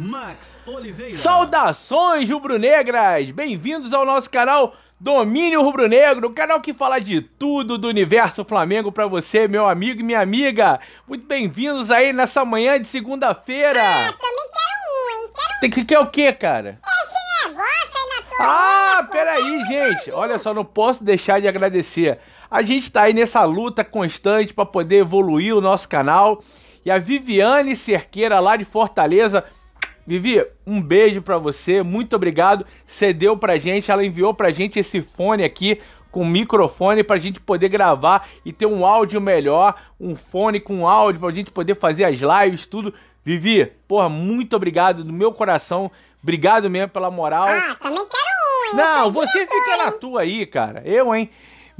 Max Oliveira. Saudações rubro-negras! Bem-vindos ao nosso canal Domínio Rubro-Negro, o canal que fala de tudo do universo Flamengo para você, meu amigo e minha amiga. Muito bem-vindos aí nessa manhã de segunda-feira. Ah, também quero um, hein? Quero um. Tem que quer o quê, cara? Esse negócio aí Ah, peraí, gente. Olha só, não posso deixar de agradecer. A gente tá aí nessa luta constante para poder evoluir o nosso canal. E a Viviane Cerqueira, lá de Fortaleza, Vivi, um beijo para você, muito obrigado. Cedeu pra gente, ela enviou pra gente esse fone aqui com microfone pra gente poder gravar e ter um áudio melhor, um fone com áudio pra gente poder fazer as lives, tudo. Vivi, porra, muito obrigado do meu coração. Obrigado mesmo pela moral. Ah, também quero um, hein? Não, você fica na tua aí, cara. Eu, hein?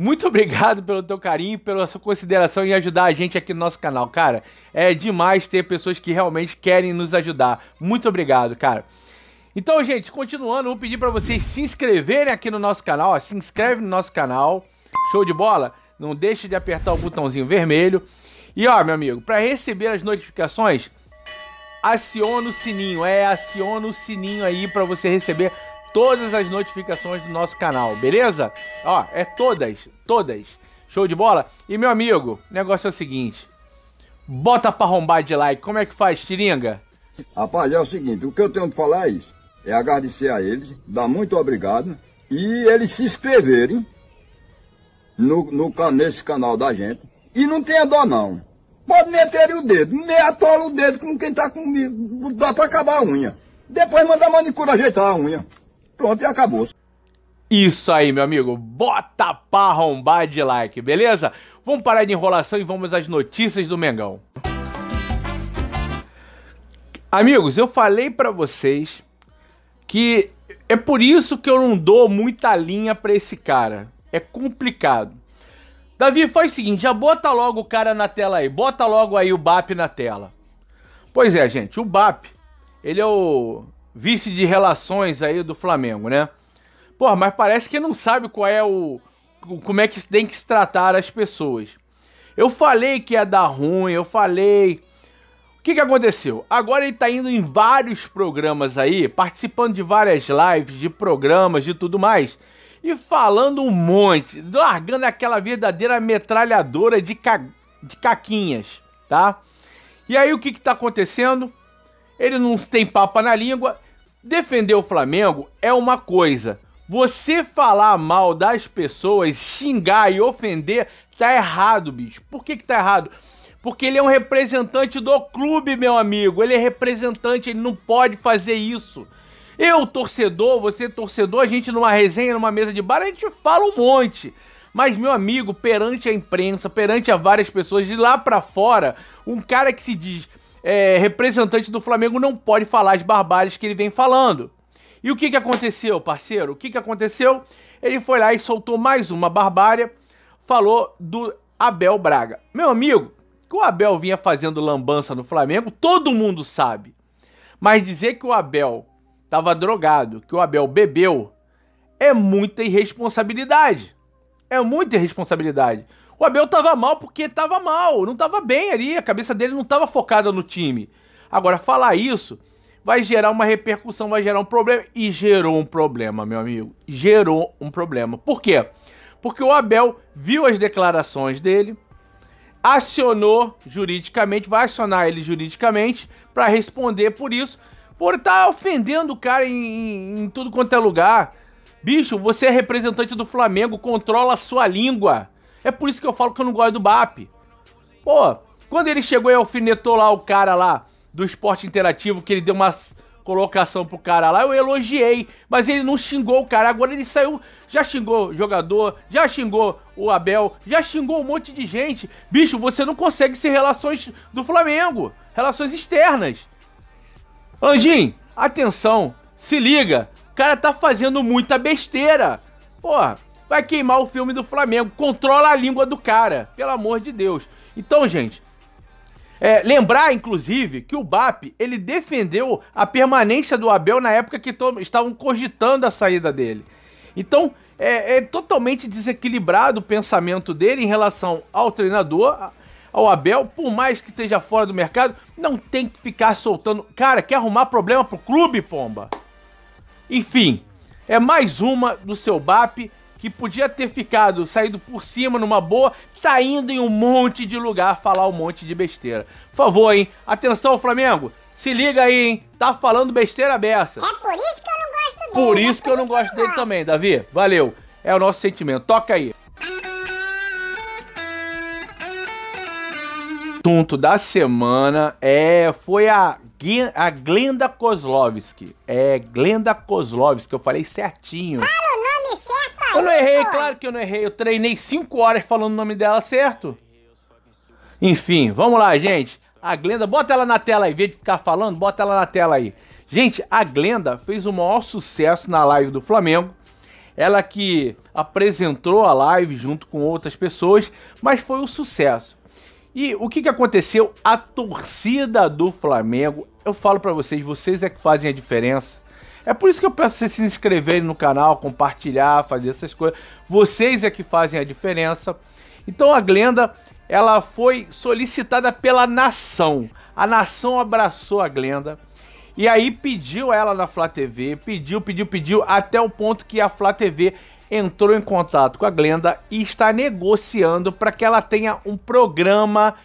Muito obrigado pelo teu carinho, pela sua consideração em ajudar a gente aqui no nosso canal, cara. É demais ter pessoas que realmente querem nos ajudar. Muito obrigado, cara. Então, gente, continuando, vou pedir para vocês se inscreverem aqui no nosso canal, ó, se inscreve no nosso canal. Show de bola? Não deixe de apertar o botãozinho vermelho. E ó, meu amigo, para receber as notificações, aciona o sininho, é, aciona o sininho aí para você receber todas as notificações do nosso canal, beleza? Ó, é todas, todas. Show de bola? E meu amigo, o negócio é o seguinte: bota pra arrombar de like. Como é que faz, Tiringa? Rapaz, é o seguinte: o que eu tenho que falar é isso. É agradecer a eles, dar muito obrigado e eles se inscreverem no, no, nesse canal da gente. E não tenha dó, não. Pode meter o dedo, nem atola o dedo com quem tá comigo, dá pra acabar a unha. Depois manda a manicura ajeitar a unha. Pronto, e acabou. Isso aí, meu amigo. Bota pra arrombar de like, beleza? Vamos parar de enrolação e vamos às notícias do Mengão. Amigos, eu falei para vocês que é por isso que eu não dou muita linha para esse cara. É complicado. Davi, faz o seguinte, já bota logo o cara na tela aí. Bota logo aí o BAP na tela. Pois é, gente, o BAP, ele é o vice de relações aí do Flamengo, né? Porra, mas parece que não sabe qual é o. como é que tem que se tratar as pessoas. Eu falei que ia dar ruim, eu falei. O que, que aconteceu? Agora ele tá indo em vários programas aí, participando de várias lives, de programas, de tudo mais. E falando um monte, largando aquela verdadeira metralhadora de, ca... de caquinhas, tá? E aí o que, que tá acontecendo? Ele não tem papa na língua Defender o Flamengo é uma coisa. Você falar mal das pessoas, xingar e ofender, tá errado, bicho. Por que, que tá errado? Porque ele é um representante do clube, meu amigo. Ele é representante, ele não pode fazer isso. Eu, torcedor, você, torcedor, a gente numa resenha, numa mesa de bar, a gente fala um monte. Mas, meu amigo, perante a imprensa, perante a várias pessoas, de lá para fora, um cara que se diz é, representante do Flamengo não pode falar as barbáries que ele vem falando. E o que, que aconteceu, parceiro? O que, que aconteceu? Ele foi lá e soltou mais uma barbárie, falou do Abel Braga. Meu amigo, que o Abel vinha fazendo lambança no Flamengo, todo mundo sabe. Mas dizer que o Abel estava drogado, que o Abel bebeu, é muita irresponsabilidade. É muita irresponsabilidade. O Abel tava mal porque tava mal, não tava bem ali, a cabeça dele não tava focada no time. Agora, falar isso vai gerar uma repercussão, vai gerar um problema. E gerou um problema, meu amigo. Gerou um problema. Por quê? Porque o Abel viu as declarações dele, acionou juridicamente, vai acionar ele juridicamente para responder por isso, por estar tá ofendendo o cara em, em tudo quanto é lugar. Bicho, você é representante do Flamengo, controla a sua língua. É por isso que eu falo que eu não gosto do BAP. Pô, quando ele chegou e alfinetou lá o cara lá do esporte interativo, que ele deu uma colocação pro cara lá, eu elogiei, mas ele não xingou o cara. Agora ele saiu, já xingou jogador, já xingou o Abel, já xingou um monte de gente. Bicho, você não consegue ser relações do Flamengo, relações externas. Anjim, atenção, se liga, o cara tá fazendo muita besteira. Porra, vai queimar o filme do Flamengo. Controla a língua do cara, pelo amor de Deus. Então, gente, é, lembrar, inclusive, que o BAP ele defendeu a permanência do Abel na época que estavam cogitando a saída dele. Então, é, é, totalmente desequilibrado o pensamento dele em relação ao treinador, ao Abel, por mais que esteja fora do mercado, não tem que ficar soltando. Cara, quer arrumar problema pro clube, pomba? Enfim, é mais uma do seu BAP que podia ter ficado, saído por cima numa boa, tá indo em um monte de lugar falar um monte de besteira. Por favor, hein? Atenção, Flamengo! Se liga aí, hein? Tá falando besteira beça. É por isso que eu não gosto dele. Por é isso é por que eu não gosto dele também, Davi. Valeu. É o nosso sentimento. Toca aí. assunto da semana é foi a, a Glenda Kozlovski. É Glenda Kozlovski, eu falei certinho. Fala! Eu não errei, ah. claro que eu não errei. Eu treinei 5 horas falando o nome dela certo. Enfim, vamos lá, gente. A Glenda, bota ela na tela aí, em vez de ficar falando, bota ela na tela aí. Gente, a Glenda fez o maior sucesso na live do Flamengo. Ela que apresentou a live junto com outras pessoas, mas foi um sucesso. E o que, que aconteceu? A torcida do Flamengo, eu falo para vocês, vocês é que fazem a diferença. É por isso que eu peço vocês se inscreverem no canal, compartilhar, fazer essas coisas. Vocês é que fazem a diferença. Então a Glenda, ela foi solicitada pela nação. A nação abraçou a Glenda. E aí pediu ela na Flá TV, pediu, pediu, pediu, até o ponto que a Flá TV entrou em contato com a Glenda e está negociando para que ela tenha um programa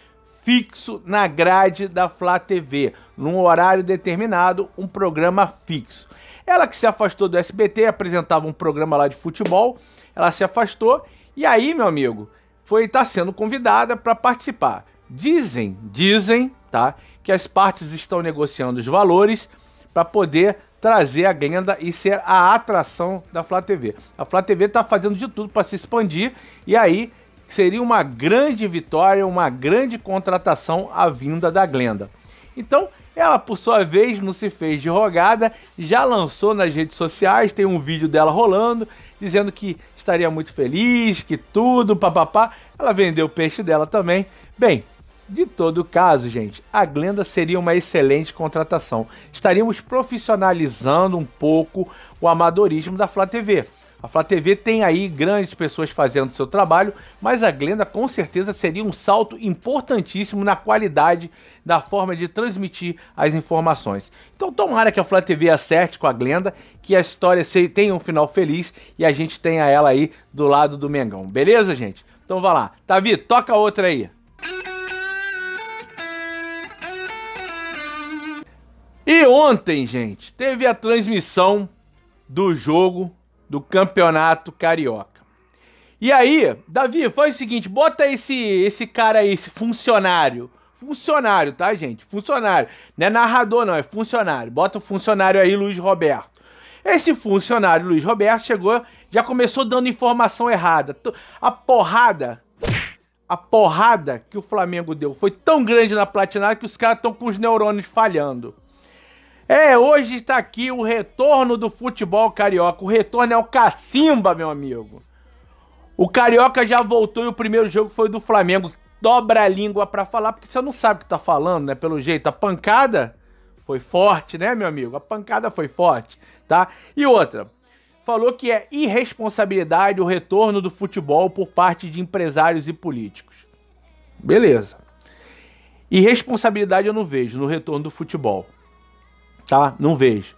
fixo na grade da Flá TV, num horário determinado, um programa fixo. Ela que se afastou do SBT, apresentava um programa lá de futebol, ela se afastou e aí, meu amigo, foi estar tá sendo convidada para participar. Dizem, dizem, tá, que as partes estão negociando os valores para poder trazer a Glenda e ser a atração da Flá TV. A Flá TV está fazendo de tudo para se expandir e aí seria uma grande vitória, uma grande contratação a vinda da Glenda. Então, ela, por sua vez, não se fez de rogada, já lançou nas redes sociais, tem um vídeo dela rolando, dizendo que estaria muito feliz, que tudo, papapá. Ela vendeu o peixe dela também. Bem, de todo caso, gente, a Glenda seria uma excelente contratação. Estaríamos profissionalizando um pouco o amadorismo da Flá TV. A Flá TV tem aí grandes pessoas fazendo seu trabalho, mas a Glenda com certeza seria um salto importantíssimo na qualidade da forma de transmitir as informações. Então tomara que a Flá TV acerte com a Glenda, que a história tenha um final feliz e a gente tenha ela aí do lado do Mengão. Beleza, gente? Então vai lá. Tavi, toca outra aí. E ontem, gente, teve a transmissão do jogo do Campeonato Carioca. E aí, Davi, faz o seguinte, bota esse esse cara aí, esse funcionário. Funcionário, tá, gente? Funcionário. Não é narrador, não, é funcionário. Bota o funcionário aí, Luiz Roberto. Esse funcionário, Luiz Roberto, chegou, já começou dando informação errada. A porrada a porrada que o Flamengo deu foi tão grande na Platinada que os caras estão com os neurônios falhando. É, hoje está aqui o retorno do futebol carioca. O retorno é o Cacimba, meu amigo. O Carioca já voltou e o primeiro jogo foi do Flamengo. Dobra a língua para falar, porque você não sabe o que tá falando, né? Pelo jeito, a pancada foi forte, né, meu amigo? A pancada foi forte, tá? E outra, falou que é irresponsabilidade o retorno do futebol por parte de empresários e políticos. Beleza. Irresponsabilidade eu não vejo no retorno do futebol tá? Não vejo.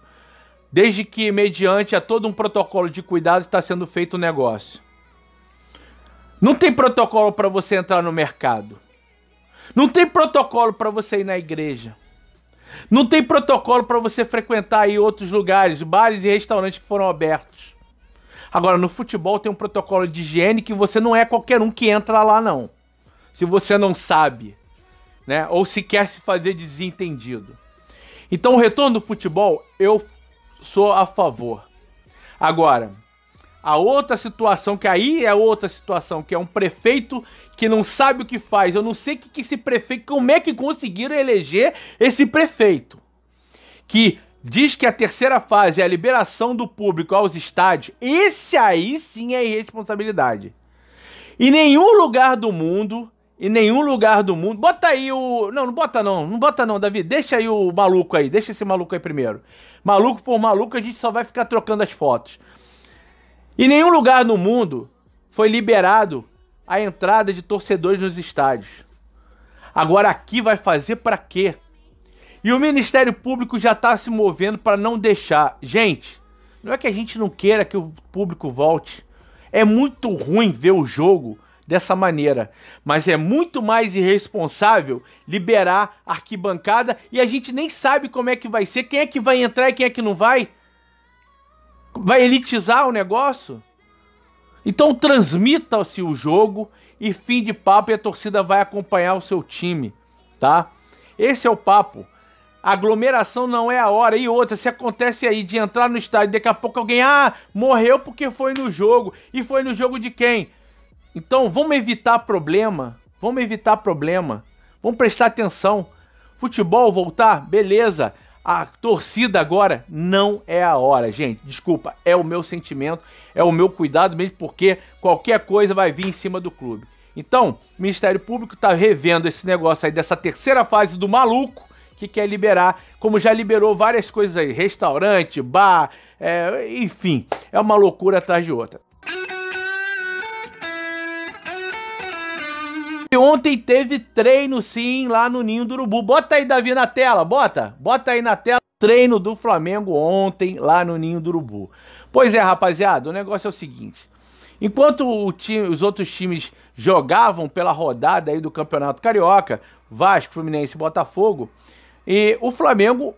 Desde que, mediante a todo um protocolo de cuidado, está sendo feito o um negócio. Não tem protocolo para você entrar no mercado. Não tem protocolo para você ir na igreja. Não tem protocolo para você frequentar aí outros lugares, bares e restaurantes que foram abertos. Agora, no futebol tem um protocolo de higiene que você não é qualquer um que entra lá, não. Se você não sabe, né? Ou se quer se fazer desentendido. Então, o retorno do futebol, eu sou a favor. Agora, a outra situação, que aí é outra situação, que é um prefeito que não sabe o que faz. Eu não sei que, que esse prefeito. Como é que conseguiram eleger esse prefeito? Que diz que a terceira fase é a liberação do público aos estádios. Esse aí sim é irresponsabilidade. Em nenhum lugar do mundo em nenhum lugar do mundo. Bota aí o. Não, não bota não. Não bota não, Davi. Deixa aí o maluco aí. Deixa esse maluco aí primeiro. Maluco por maluco, a gente só vai ficar trocando as fotos. Em nenhum lugar no mundo foi liberado a entrada de torcedores nos estádios. Agora aqui vai fazer para quê? E o Ministério Público já está se movendo para não deixar. Gente, não é que a gente não queira que o público volte. É muito ruim ver o jogo dessa maneira. Mas é muito mais irresponsável liberar arquibancada e a gente nem sabe como é que vai ser, quem é que vai entrar e quem é que não vai. Vai elitizar o negócio? Então transmita-se o jogo e fim de papo e a torcida vai acompanhar o seu time, tá? Esse é o papo. Aglomeração não é a hora. E outra, se acontece aí de entrar no estádio, daqui a pouco alguém, ah, morreu porque foi no jogo. E foi no jogo de quem? Então vamos evitar problema, vamos evitar problema, vamos prestar atenção. Futebol voltar, beleza. A torcida agora não é a hora, gente. Desculpa, é o meu sentimento, é o meu cuidado mesmo, porque qualquer coisa vai vir em cima do clube. Então, o Ministério Público está revendo esse negócio aí dessa terceira fase do maluco que quer liberar, como já liberou várias coisas aí, restaurante, bar, é, enfim, é uma loucura atrás de outra. E ontem teve treino, sim, lá no Ninho do Urubu. Bota aí, Davi, na tela, bota. Bota aí na tela. Treino do Flamengo ontem, lá no Ninho do Urubu. Pois é, rapaziada, o negócio é o seguinte. Enquanto time, os outros times jogavam pela rodada aí do Campeonato Carioca, Vasco, Fluminense e Botafogo, e o Flamengo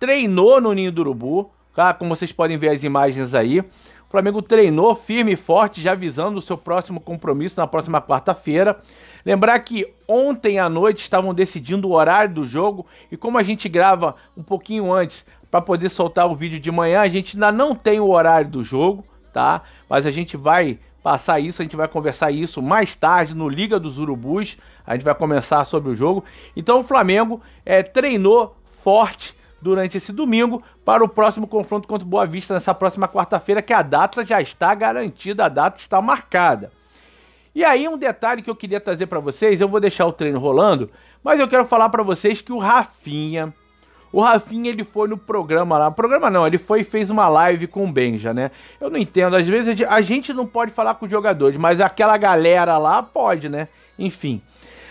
treinou no Ninho do Urubu, tá? como vocês podem ver as imagens aí. O Flamengo treinou firme e forte, já visando o seu próximo compromisso na próxima quarta-feira. Lembrar que ontem à noite estavam decidindo o horário do jogo e como a gente grava um pouquinho antes para poder soltar o vídeo de manhã, a gente ainda não tem o horário do jogo, tá? Mas a gente vai passar isso, a gente vai conversar isso mais tarde no Liga dos Urubus. A gente vai começar sobre o jogo. Então o Flamengo é, treinou forte durante esse domingo para o próximo confronto contra o Boa Vista nessa próxima quarta-feira, que a data já está garantida, a data está marcada. E aí um detalhe que eu queria trazer para vocês, eu vou deixar o treino rolando, mas eu quero falar para vocês que o Rafinha, o Rafinha ele foi no programa lá, programa não, ele foi e fez uma live com o Benja, né? Eu não entendo, às vezes a gente não pode falar com os jogadores, mas aquela galera lá pode, né? Enfim.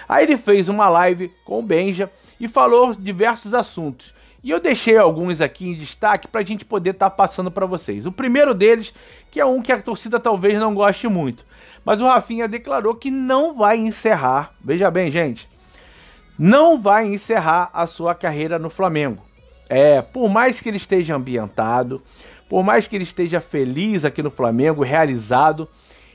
Aí ele fez uma live com o Benja e falou diversos assuntos. E eu deixei alguns aqui em destaque para a gente poder estar tá passando para vocês. O primeiro deles, que é um que a torcida talvez não goste muito, mas o Rafinha declarou que não vai encerrar, veja bem, gente, não vai encerrar a sua carreira no Flamengo. É, por mais que ele esteja ambientado, por mais que ele esteja feliz aqui no Flamengo, realizado,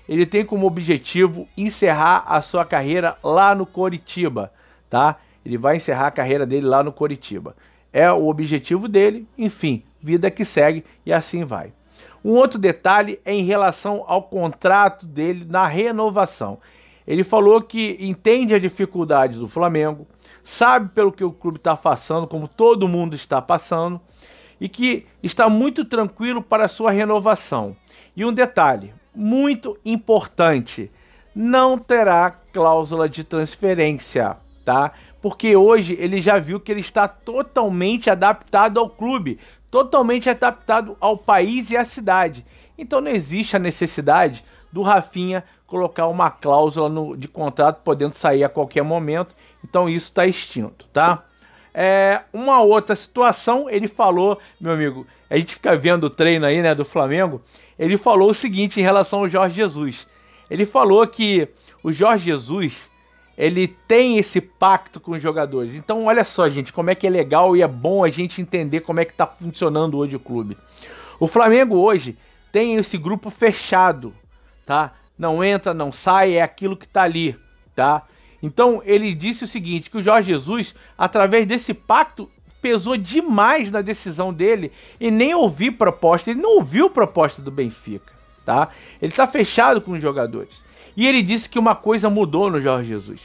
ele tem como objetivo encerrar a sua carreira lá no Coritiba, tá? Ele vai encerrar a carreira dele lá no Coritiba. É o objetivo dele, enfim, vida que segue e assim vai. Um outro detalhe é em relação ao contrato dele na renovação. Ele falou que entende a dificuldade do Flamengo, sabe pelo que o clube está passando, como todo mundo está passando, e que está muito tranquilo para sua renovação. E um detalhe muito importante: não terá cláusula de transferência, tá? Porque hoje ele já viu que ele está totalmente adaptado ao clube, totalmente adaptado ao país e à cidade. Então não existe a necessidade do Rafinha colocar uma cláusula no, de contrato podendo sair a qualquer momento. Então isso está extinto, tá? É, uma outra situação, ele falou, meu amigo, a gente fica vendo o treino aí, né, do Flamengo. Ele falou o seguinte em relação ao Jorge Jesus. Ele falou que o Jorge Jesus ele tem esse pacto com os jogadores. Então, olha só, gente, como é que é legal e é bom a gente entender como é que está funcionando hoje o clube. O Flamengo hoje tem esse grupo fechado, tá? Não entra, não sai, é aquilo que está ali, tá? Então, ele disse o seguinte, que o Jorge Jesus, através desse pacto, pesou demais na decisão dele e nem ouviu proposta, ele não ouviu proposta do Benfica, tá? Ele está fechado com os jogadores. E ele disse que uma coisa mudou no Jorge Jesus.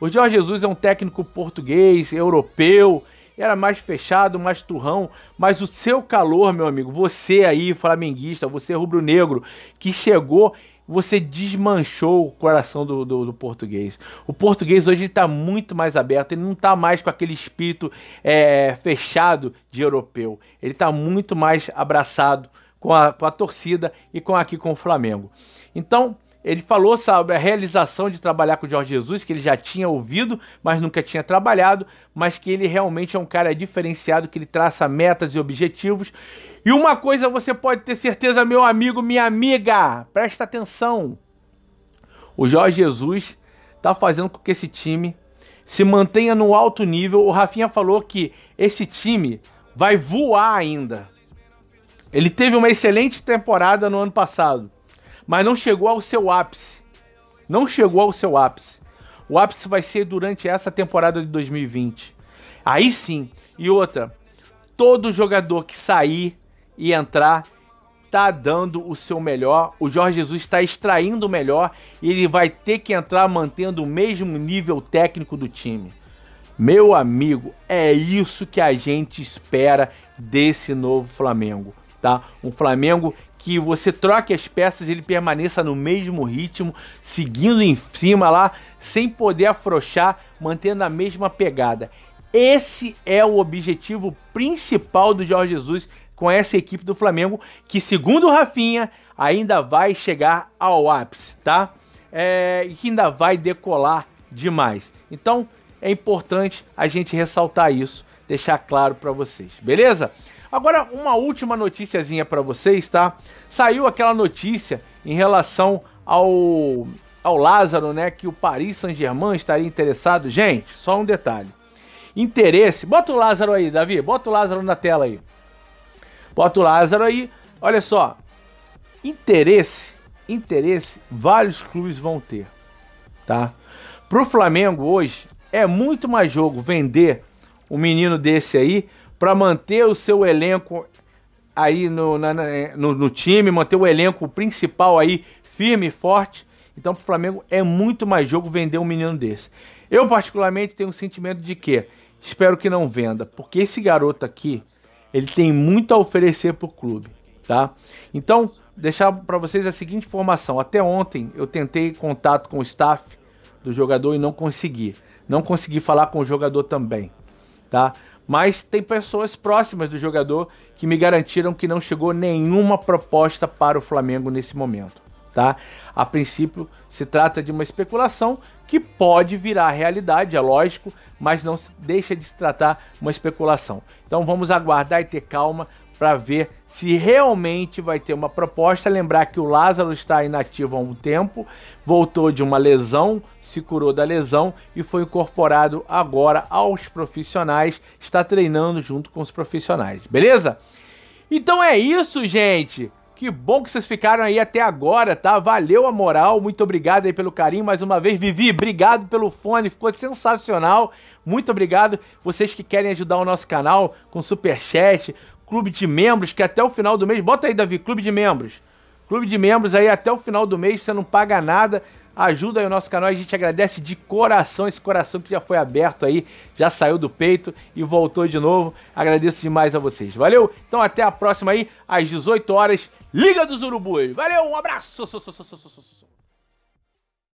O Jorge Jesus é um técnico português, europeu, era mais fechado, mais turrão, mas o seu calor, meu amigo, você aí, flamenguista, você rubro-negro, que chegou, você desmanchou o coração do, do, do português. O português hoje está muito mais aberto, ele não está mais com aquele espírito é, fechado de europeu, ele está muito mais abraçado com a, com a torcida e com aqui com o Flamengo. Então, ele falou sobre a realização de trabalhar com o Jorge Jesus, que ele já tinha ouvido, mas nunca tinha trabalhado, mas que ele realmente é um cara diferenciado, que ele traça metas e objetivos. E uma coisa você pode ter certeza, meu amigo, minha amiga, presta atenção. O Jorge Jesus está fazendo com que esse time se mantenha no alto nível. O Rafinha falou que esse time vai voar ainda. Ele teve uma excelente temporada no ano passado mas não chegou ao seu ápice. Não chegou ao seu ápice. O ápice vai ser durante essa temporada de 2020. Aí sim. E outra, todo jogador que sair e entrar tá dando o seu melhor, o Jorge Jesus está extraindo o melhor e ele vai ter que entrar mantendo o mesmo nível técnico do time. Meu amigo, é isso que a gente espera desse novo Flamengo tá? Um Flamengo que você troque as peças e ele permaneça no mesmo ritmo, seguindo em cima lá, sem poder afrouxar, mantendo a mesma pegada. Esse é o objetivo principal do Jorge Jesus com essa equipe do Flamengo, que segundo o Rafinha, ainda vai chegar ao ápice, tá? É, e que ainda vai decolar demais. Então, é importante a gente ressaltar isso, deixar claro para vocês, beleza? Agora, uma última noticiazinha para vocês, tá? Saiu aquela notícia em relação ao, ao Lázaro, né? Que o Paris Saint-Germain estaria interessado. Gente, só um detalhe. Interesse. Bota o Lázaro aí, Davi. Bota o Lázaro na tela aí. Bota o Lázaro aí. Olha só. Interesse. Interesse. Vários clubes vão ter. Tá? Pro Flamengo hoje é muito mais jogo vender um menino desse aí para manter o seu elenco aí no, na, no, no, time, manter o elenco principal aí firme e forte. Então, para o Flamengo é muito mais jogo vender um menino desse. Eu, particularmente, tenho um sentimento de que espero que não venda, porque esse garoto aqui ele tem muito a oferecer para o clube, tá? Então, deixar para vocês a seguinte informação: até ontem eu tentei contato com o staff do jogador e não consegui. Não consegui falar com o jogador também, tá? mas tem pessoas próximas do jogador que me garantiram que não chegou nenhuma proposta para o Flamengo nesse momento, tá? A princípio, se trata de uma especulação que pode virar realidade, é lógico, mas não deixa de se tratar uma especulação. Então vamos aguardar e ter calma para ver se realmente vai ter uma proposta. Lembrar que o Lázaro está inativo há um tempo, voltou de uma lesão, se curou da lesão e foi incorporado agora aos profissionais, está treinando junto com os profissionais, beleza? Então é isso, gente. Que bom que vocês ficaram aí até agora, tá? Valeu a moral, muito obrigado aí pelo carinho mais uma vez. Vivi, obrigado pelo fone, ficou sensacional. Muito obrigado. Vocês que querem ajudar o nosso canal com super chat, clube de membros que até o final do mês. Bota aí, Davi, clube de membros. Clube de membros aí até o final do mês, você não paga nada. Ajuda aí o nosso canal, a gente agradece de coração esse coração que já foi aberto aí, já saiu do peito e voltou de novo. Agradeço demais a vocês. Valeu? Então até a próxima aí, às 18 horas, Liga dos Urubus. Valeu, um abraço.